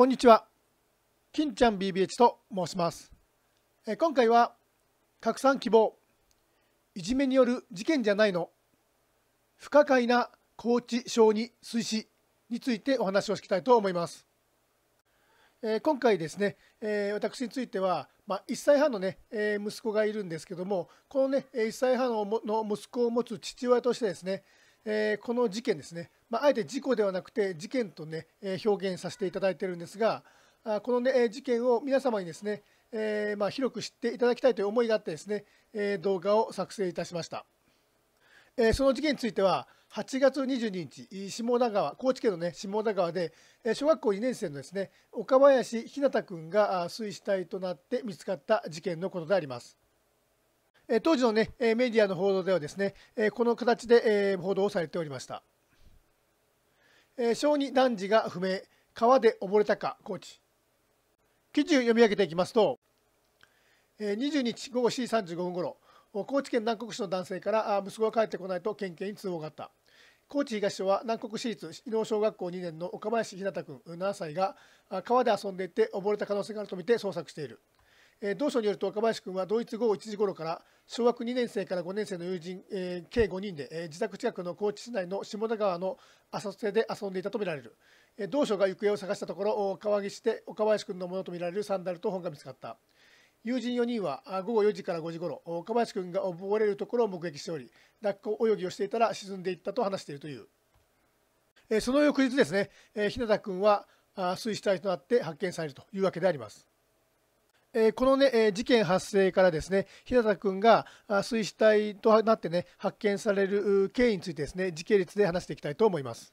こんにちは。金ちゃん BBH と申します。え今回は、拡散希望、いじめによる事件じゃないの、不可解な高知小児推進についてお話をしたいと思います。え今回ですね、え私については、まあ、1歳半のね、え息子がいるんですけども、このね、1歳半の息子を持つ父親としてですね、えー、この事件ですね、まあ、あえて事故ではなくて事件とね、えー、表現させていただいてるんですが、あこの、ね、事件を皆様にですね、えー、まあ、広く知っていただきたいという思いがあってですね、え動画を作成いたしました。えその事件については、8月22日、下田川、高知県の、ね、下田川で、小学校2年生のですね岡林ひなた君が水死体となって見つかった事件のことであります。え当時の、ね、メディアの報道ではですね、えこの形で、え報道をされておりました、え小児男児が不明川で溺れたかコーチ記事を読み上げていきますと20日午後7時35分ごろ高知県南国市の男性から息子が帰ってこないと県警に通報があった高知東署は南国市立伊能小学校2年の岡林ひなた君7歳が川で遊んでいて溺れた可能性があるとみて捜索しているえー、同署によると若林君は同日午後1時ごろから小学2年生から5年生の友人、えー、計5人で、えー、自宅近くの高知市内の下田川の浅瀬で遊んでいたとみられる、えー、同署が行方を探したところ川岸で岡林君のものとみられるサンダルと本が見つかった友人4人は午後4時から5時ごろ岡林君が溺れるところを目撃しており抱っこ泳ぎをしていたら沈んでいったと話しているというその翌日ですね日向君は水死体となって発見されるというわけでありますえこの、ねえ事件発生からですね日向君が水死体となって、ね、発見される経緯についてですね時系列で話していきたいと思います。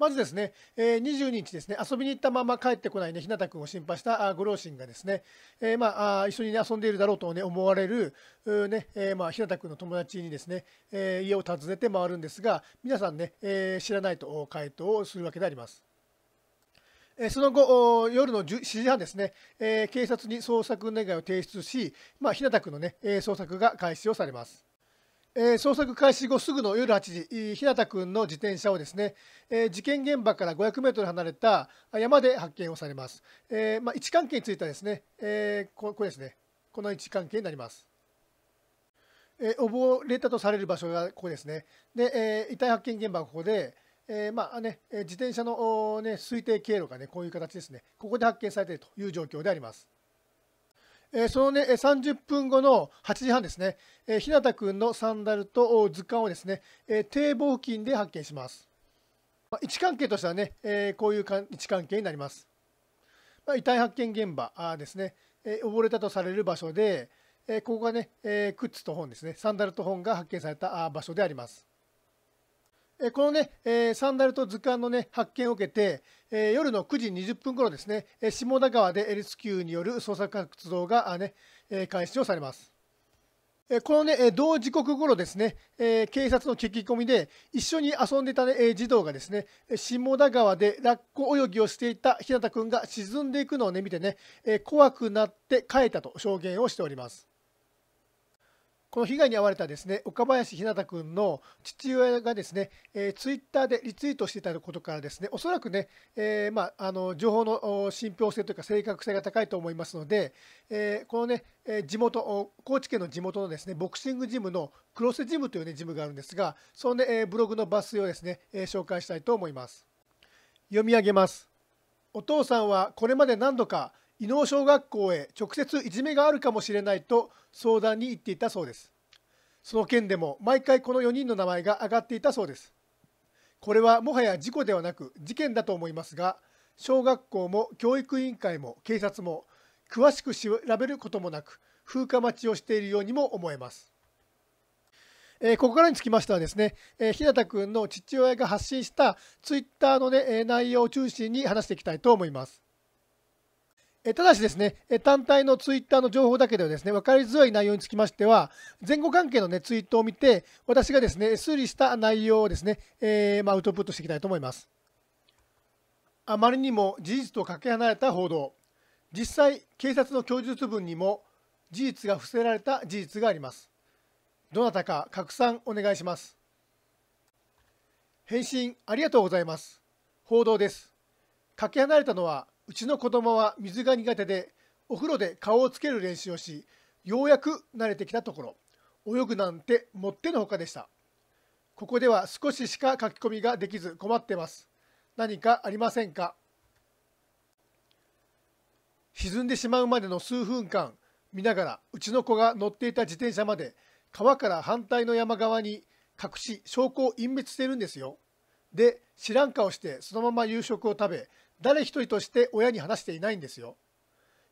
まずですね、え22日ですね、遊びに行ったまま帰ってこないね、ひなたくんを心配したご両親がですね、えまあ、一緒にね、遊んでいるだろうとね、思われる、ね、えまあ、ひなたくんの友達にですね、え家を訪ねて回るんですが、皆さんね、え知らないと回答をするわけであります。その後、夜の7時半ですね、警察に捜索願を提出し、まあ、日向区の、ね、捜索が開始をされます。捜索開始後すぐの夜8時、日向君の自転車をですね、事件現場から500メートル離れた山で発見をされます。えまあ、位置関係についてはですね、えこれですね、この位置関係になります。え溺れたとされる場所がここですね。で、え遺体発見現場はここで、えー、まあね、自転車の、ね、推定経路が、ね、こういう形ですね、ここで発見されているという状況であります。えー、その、ね、30分後の8時半ですね、えー、日向君のサンダルと図鑑をですね、えー、堤防付近で発見します。まあ、位置関係としてはね、えー、こういうか位置関係になります。まあ、遺体発見現場あですね、えー、溺れたとされる場所で、えー、ここがね、えー、靴と本ですね、サンダルと本が発見されたあ場所であります。このね、えサンダルと図鑑のね、発見を受けて、え夜の9時20分頃ですね、え下田川で LSQ による捜索活動がね、え開始をされます。このね、同時刻頃ですね、警察の聞き込みで、一緒に遊んでいた、ね、児童がですね、下田川でラッコ泳ぎをしていた日向君が沈んでいくのをね、見てね、怖くなって帰ったと証言をしております。この被害に遭われたですね岡林ひなた君の父親がですね、えー、ツイッターでリツイートしていたことからですねおそらくね、えー、まあ、あの情報の信憑性というか正確性が高いと思いますので、えー、このね地元高知県の地元のですねボクシングジムのクロスジムという、ね、ジムがあるんですがその、ね、えブログの抜粋をですね、え紹介したいと思います読み上げますお父さんはこれまで何度か伊能小学校へ直接いじめがあるかもしれないと相談に行っていたそうですその件でも毎回この4人の名前が挙がっていたそうですこれはもはや事故ではなく事件だと思いますが小学校も教育委員会も警察も詳しく調べることもなく風化待ちをしているようにも思えます、えー、ここからにつきましてはですね、えー、日向君の父親が発信したツイッターのね、ねえ内容を中心に話していきたいと思いますえただしですね、単体のツイッターの情報だけではですね、分かりづらい内容につきましては、前後関係のね、ツイートを見て、私がですね、推理した内容をですね、えー、まあ、アウトプットしていきたいと思います。あまりにも事実とかけ離れた報道、実際、警察の供述文にも事実が伏せられた事実があります。どなたか拡散お願いします。返信ありがとうございます。報道です。かけ離れたのはうちの子供は水が苦手でお風呂で顔をつける練習をしようやく慣れてきたところ泳ぐなんてもってのほかでしたここでは少ししか書き込みができず困ってます何かありませんか沈んでしまうまでの数分間見ながらうちの子が乗っていた自転車まで川から反対の山側に隠し証拠を隠滅してるんですよで知らん顔してそのまま夕食を食べ誰一人として親に話していないんですよ。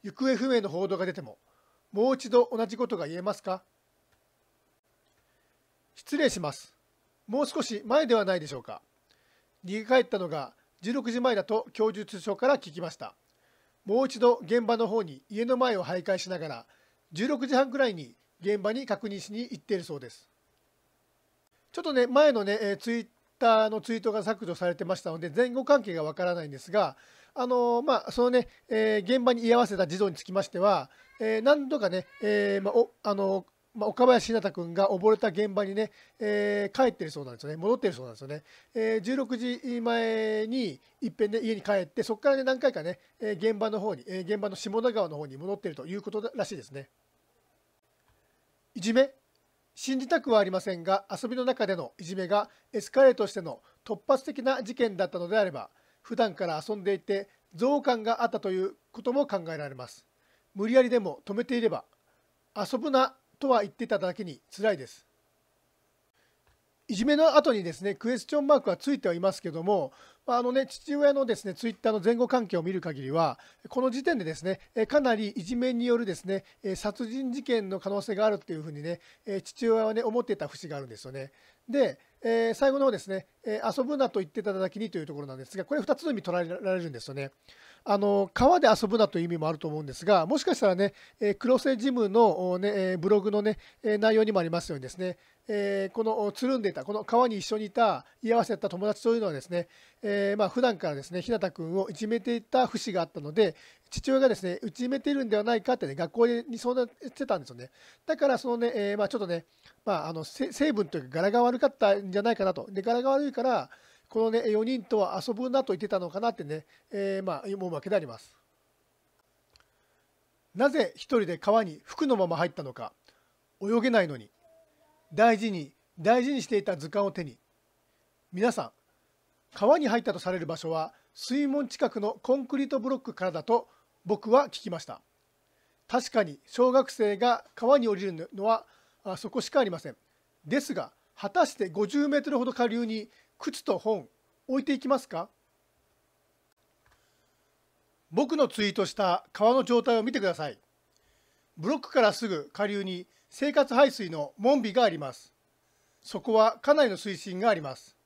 行方不明の報道が出ても、もう一度同じことが言えますか失礼します。もう少し前ではないでしょうか。逃げ帰ったのが16時前だと供述書から聞きました。もう一度現場の方に家の前を徘徊しながら、16時半くらいに現場に確認しに行っているそうです。ちょっとね、前のね、ツイッターのツイートが削除されてましたので、前後関係がわからないんですが、あのまあ、そのね、えー、現場に居合わせた児童につきましては、えー、何度かね、えーまあおあのまあ、岡林ひなた君が溺れた現場にね、えー、帰ってるそうなんですよね、戻ってるそうなんですよね。えー、16時前にいっぺんね、家に帰って、そこからね、何回かね、えー、現場の方に、えー、現場の下田川の方に戻ってるということらしいですね。いじめ信じたくはありませんが遊びの中でのいじめがエスカレートしての突発的な事件だったのであれば普段から遊んでいて憎悪感があったということも考えられます無理やりでも止めていれば遊ぶなとは言っていただけに辛いですいじめの後にですねクエスチョンマークはついてはいますけども、あのね、父親のですねツイッターの前後関係を見る限りは、この時点でですねかなりいじめによるですね殺人事件の可能性があるというふうにね、父親はね思っていた節があるんですよね。で、えー、最後の方ですね、遊ぶなと言ってただけにというところなんですが、これ2つの意味取られるんですよね。あの川で遊ぶなという意味もあると思うんですがもしかしたらね、え黒瀬ジムの、ね、えブログの、ね、内容にもありますようにですね、えこのつるんでいたこの川に一緒にいた居合わせた友達というのはですね、えー、まあ普段からですね日向君をいじめていた節があったので父親がですねいじめているんではないかってね学校に相談してたんですよねだからそのね、えまあ、ちょっとね、まあ、あの成分というか柄が悪かったんじゃないかなとで柄が悪いからこの、ね、4人とは遊ぶなと言ってたのかなってね、えー、まあ、思うわけであります。なぜ一人で川に服のまま入ったのか泳げないのに大事に大事にしていた図鑑を手に皆さん川に入ったとされる場所は水門近くのコンクリートブロックからだと僕は聞きました確かに小学生が川に降りるのはあそこしかありませんですが果たして50メートルほど下流に靴と本置いていきますか僕のツイートした川の状態を見てくださいブロックからすぐ下流に生活排水の門尾がありますそこはかなりの水深があります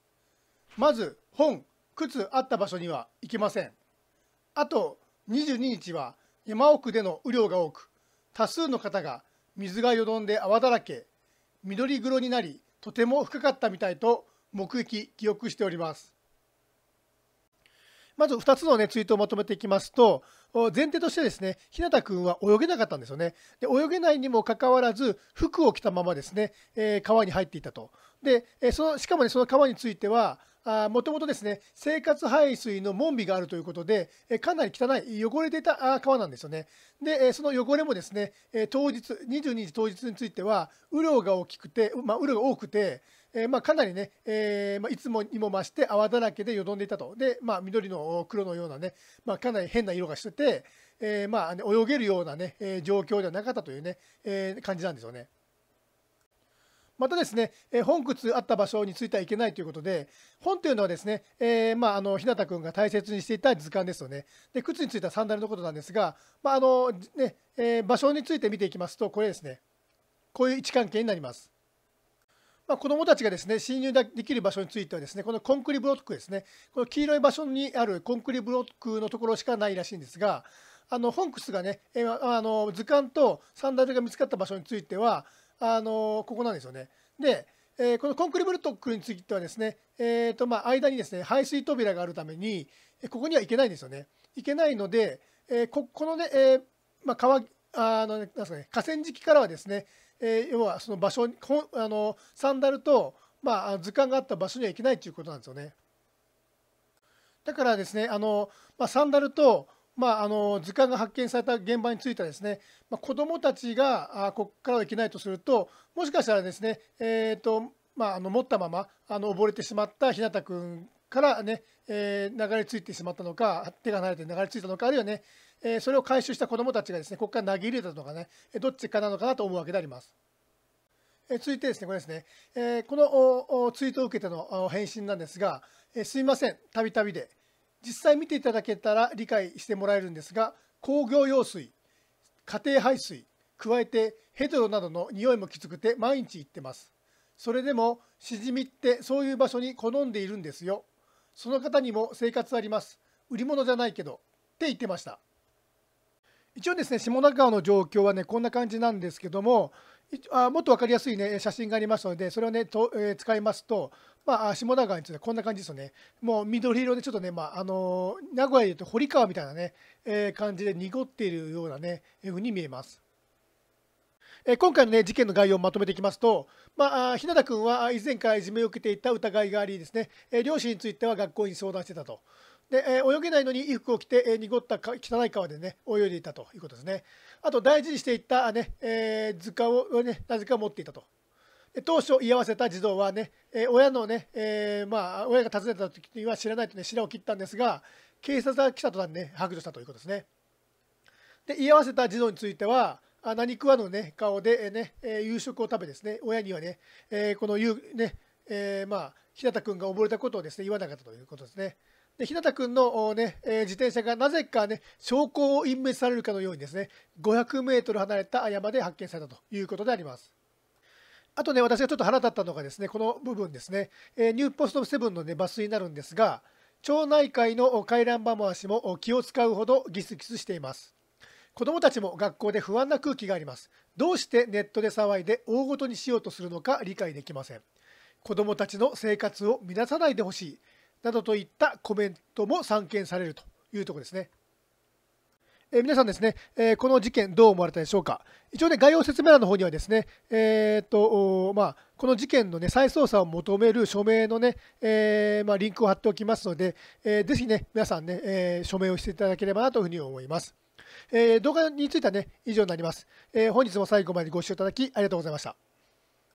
まず本靴あった場所には行けませんあと22日は山奥での雨量が多く多数の方が水がよどんで泡だらけ緑黒になりとても深かったみたいと目撃、記憶しております。まず2つの、ね、ツイートをまとめていきますと、前提としてですね、日向君は泳げなかったんですよね。で泳げないにもかかわらず、服を着たままですね、えー、川に入っていたと。で、えそのしかもね、その川については、もともとですね、生活排水の門尾があるということで、えかなり汚い、汚れていた川なんですよね。で、えその汚れもですね、え当日、22時当日については、雨量が大きくて、まあ、雨量が多くて、えー、まあ、かなりね、えー、まあ、いつもにも増して泡だらけでよどんでいたと。で、まあ、緑の黒のようなね、まあ、かなり変な色がしてて、えー、まあ、ね、泳げるようなね、え状況ではなかったというね、え感じなんですよね。またですね、え本靴あった場所についてはいけないということで、本というのはですね、えー、まあ、あの日向君が大切にしていた図鑑ですよね。で、靴についてはサンダルのことなんですが、まあのねえー、場所について見ていきますと、これですね、こういう位置関係になります。まあ、子どもたちがですね侵入できる場所についてはですねこのコンクリブロックですねこの黄色い場所にあるコンクリブロックのところしかないらしいんですがあのホンクスがねあの図鑑とサンダルが見つかった場所についてはあのここなんですよね。でえこのコンクリブロックについてはですね、えーとまあ、間にですね排水扉があるためにここには行けないんですよね。行けないので、えここのね、えま川あのなんすかね、河川敷からはですね、えー、要はその場所にこあのサンダルと、まあ、図鑑があった場所には行けないということなんですよね。だからですねあの、まあ、サンダルと、まあ、あの図鑑が発見された現場についてはですね、まあ、子どもたちがあここからは行けないとするともしかしたらですね、えーとまあ、あの持ったままあの溺れてしまった日向君からね、えー、流れ着いてしまったのか、手が離れて流れ着いたのか、あるいはね、えー、それを回収した子どもたちがですね、ここから投げ入れたのかね、どっちかなのかなと思うわけであります。えー、続いてですね、これですね、えー、このツイートを受けての返信なんですが、えー、すいません、たびたびで、実際見ていただけたら理解してもらえるんですが、工業用水、家庭排水、加えてヘドロなどの匂いもきつくて毎日行ってます。それでもシジミってそういう場所に好んでいるんですよ。その方にも生活あります売り物じゃないけどって言ってました一応ですね下中川の状況はねこんな感じなんですけどもあもっと分かりやすいね写真がありますのでそれをねと、えー、使いますと、まあ、下田川についてこんな感じですよねもう緑色でちょっとね、まあ、あのー、名古屋でいうと堀川みたいなね、えー、感じで濁っているようなねふうに見えます。え今回の、ね、事件の概要をまとめていきますと、まあ、日向君は以前からいじめを受けていた疑いがありですね、え両親については学校に相談してたと。で、え泳げないのに衣服を着て、え濁った汚い川でね泳いでいたということですね。あと大事にしていたね、えー、図鑑をねなぜか持っていたと。当初居合わせた児童はね、え親のね、えー、まあ、親が訪ねた時には知らないとね白を切ったんですが警察が来た途端ね白状したということですね。で居合わせた児童については何食わぬ、ね、顔で、ね、夕食を食べですね、親にはね、えー、このう、ね、えー、まあ、日向君が溺れたことをですね、言わなかったということですね。で日向君の、ねえ自転車がなぜか、ね、証拠を隠滅されるかのようにですね500メートル離れた山で発見されたということであります。あとね、私がちょっと腹立ったのがですね、この部分ですね、えニューポストセブンの、ね、抜粋になるんですが、町内会の回覧場回しも気を使うほどギスギスしています。子どもたちも学校で不安な空気がありますどうしてネットで騒いで大ごとにしようとするのか理解できません子どもたちの生活を乱さないでほしいなどといったコメントも散見されるというところですねえ皆さんですね、えこの事件どう思われたでしょうか一応ね、概要説明欄の方にはですね、えー、っと、まあ、この事件のね、再捜査を求める署名のね、えー、まあ、リンクを貼っておきますので、えー、ぜひね、皆さんね、え署名をしていただければなというふうに思います。えー、動画についてはね、以上になります。えー、本日も最後までご視聴いただきありがとうございました。